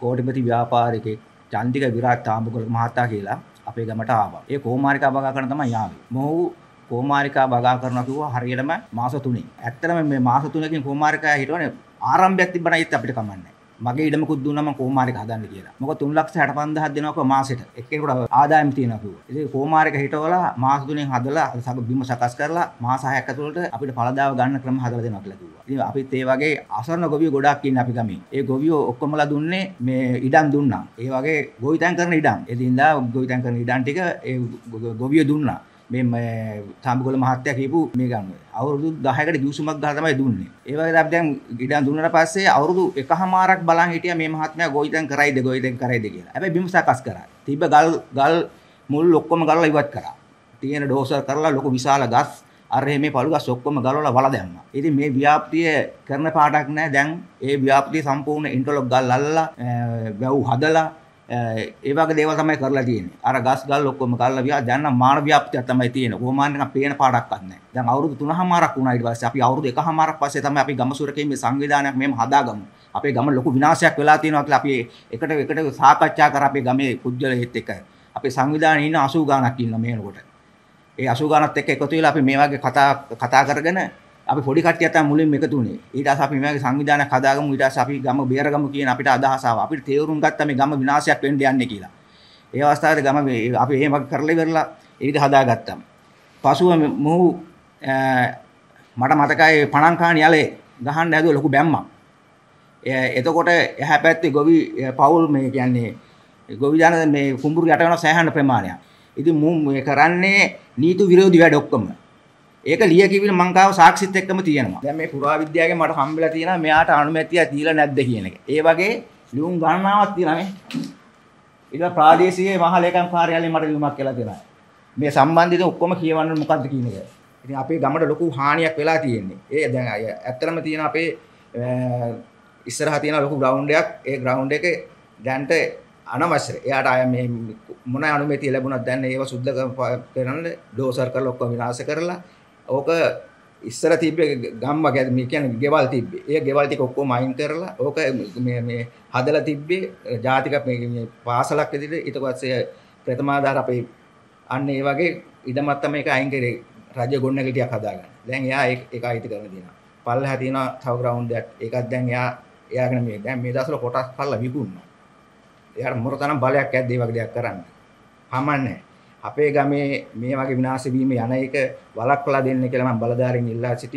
කෝටිපති ව්‍යාපාරිකෙක් චන්දික විරාජ් තාඹුකල මහතා කියලා අපේ ගමට ආවා. ඒ කොමාරිකා බගා කරන තමයි යාවේ. මොහු කොමාරිකා බගා කරනවා කිව්වා හරියටම මාස 3. ඇත්තටම මේ මාස 3කින් කොමාරිකා හිටවනේ ආරම්භයක් තිබ්බනම් ඒත් අපිට කමන්නේ. මගේ ඉඩමකුත් දුන්නා මම කොමාරයක හදන්න කියලා. මොකද 365000ක් දෙනවා කිව්වා මාසෙට. එක්කෙනෙකුට ආදායම් තියෙනවා කිව්වා. ඉතින් කොමාරයක හිටවලා මාස තුනෙන් හදලා සක බිම සකස් කරලා මාස 6ක් ඇතුළත අපිට පළදාව ගන්න ක්‍රම හදලා දෙනවා කියලා කිව්වා. ඉතින් අපිත් ඒ වගේ අසරණ ගොවියෝ ගොඩාක් ඉන්න අපි ගමේ. ඒ ගොවියෝ ඔක්කොමලා දුන්නේ මේ ඉඩම් දුන්නා. ඒ වගේ ගොවිතැන් කරන ඉඩම්. එදින්දා ගොවිතැන් කරන ඉඩම් ටික ඒ ගොවියෝ දුන්නා. මේ තම්බිගොල මහත්තයා කියපු මේ ගන්න අවුරුදු 10කට ගිවිසුමක් ගහලා තමයි දුන්නේ. ඒ වගේ අපි දැන් ඉඩම් දුන්නාට පස්සේ අවුරුදු එකහමාරක් බලන් හිටියා මේ මහත්මයා ගොවිතැන් කරයිද ගොවිතැන් කරයිද කියලා. හැබැයි බිම සකස් කරා. තිබ්බ ගල් ගල් මුල් ඔක්කොම ගලලා ඉවත් කරා. තියෙන ඩෝසර් කරලා ලොකු විශාල ගස් අර මේ පළු ගස් ඔක්කොම ගලවලා වල දැම්මා. ඉතින් මේ ව්‍යාප්තිය කරන පාටක් නැහැ. දැන් ඒ ව්‍යාප්තිය සම්පූර්ණ ඉන්ටර්ලොක් ගල් අල්ලලා වැව් හදලා ඒ වගේ දේවල් තමයි කරලා තියෙන්නේ. අර ගස් ගල් ඔක්කොම කරලා වියා දැන් නම් මාන ව්‍යාප්තිය තමයි තියෙන්නේ. කොහොමද නිකන් පේන පාඩක්වත් නැහැ. දැන් අවුරුදු 3මාරක් වුණා ඊට පස්සේ අපි අවුරුදු 1මාරක් පස්සේ තමයි අපි ගම සුරකීමේ මේ සංවිධානයක් මෙහෙම හදාගමු. අපේ ගම ලොකු විනාශයක් වෙලා තියෙනවා කියලා අපි එකට එකට සාකච්ඡා කර අපේ ගමේ පුජ්‍යලෙත් එක. අපේ සංවිධානයේ ඉන්න 80 ගාණක් ඉන්න මේනකොට. ඒ 80 ගාණත් එක්ක එකතු වෙලා අපි මේ වගේ කතා කතා කරගෙන අපි පොඩි කට්ටිය තමයි මුලින්ම එකතු වුණේ. ඊට පස්සේ අපි මේවාගේ සංවිධානයක් හදාගමු. ඊට පස්සේ අපි ගම බේරගමු කියන අපිට අදහස ආවා. අපිට තේරුම් ගත්තා මේ ගම විනාශයක් වෙන්න යන්නේ කියලා. ඒ අවස්ථාවේ ගම අපි එහෙම කරලා ඉවරලා ඒක හදාගත්තා. පසුව මොහු මට මතකයි පණංකාණ යලේ ගහන්න හැදුව ලොකු බැම්මක්. එතකොට එහා පැත්තේ ගොවි පවුල් මේ කියන්නේ ගොවි ජන මේ කුඹුරු යට වෙන සෑහන ප්‍රමාණයක්. ඉතින් මම කරන්නේ නීති විරෝධී වැඩ ඔක්කොම. ඒක ලියකිවිල මංකාව සාක්ෂිත් එක්කම තියෙනවා. දැන් මේ පුරාවිද්‍යාවගෙන් මට හම්බෙලා තියෙනවා මෙයාට අනුමැතිය දීලා නැද්ද කියන එක. ඒ වගේ ලියුම් ගණනාවක් තියෙනවා මේ. ඊට ප්‍රාදේශීය මහලේකම් කාර්යාලයෙන් මට ලියුමක් කියලා දෙනවා. මේ සම්බන්ධිත ඔක්කොම කියවන්න මොකද්ද කියන එක. ඉතින් අපේ ගමට ලොකු හානියක් වෙලා තියෙන්නේ. ඒ දැන් ඇත්තටම තියෙන අපේ ඉස්සරහා තියෙන ලොකු ග්‍රවුන්ඩ් එකක්. ඒ ග්‍රවුන්ඩ් එකේ දැන්ට අනවශ්‍යයි. එයාට අය මේ මොන අනුමැතිය ලැබුණත් දැන් ඒව සුද්ධ කරන ඩෝසර් කරලා ඔක්කොම විනාශ කරලා ඕක ඉස්සර තිබ්බේ ගම්ම මේ කියන්නේ ගෙවල් තිබ්බේ. ඒ ගෙවල් ටික ඔක්කොම අයින් කරලා ඕක මේ මේ හදලා තිබ්බේ ජාතික මේ පාසලක් විදිහට ඊට පස්සේ ප්‍රථමාධාර අපේ අන්න ඒ වගේ ඉඩමක් තමයි ඒක අයින් කරේ රජ ගොන්නක ටිකක් හදාගන්න. දැන් එයා ඒක අයිති කරලා දෙනවා. පල්ලෙහා තියෙනවා තව ග්‍රවුන්ඩ් එකක්. ඒකත් දැන් එයා එයාගෙන මේ දැන් මේ දවස්වල කොටස් පල්ලා විකුණනවා. එයාට මොන තරම් බලයක් ඇද්ද මේ වගේ දෙයක් කරන්න. හමන්නේ නැහැ. අපේ ගමේ මේ වගේ විනාශ වීම යන එක වළක්වලා දෙන්න කියලා මම බලධාරීන් ඉල්ලා සිටිමි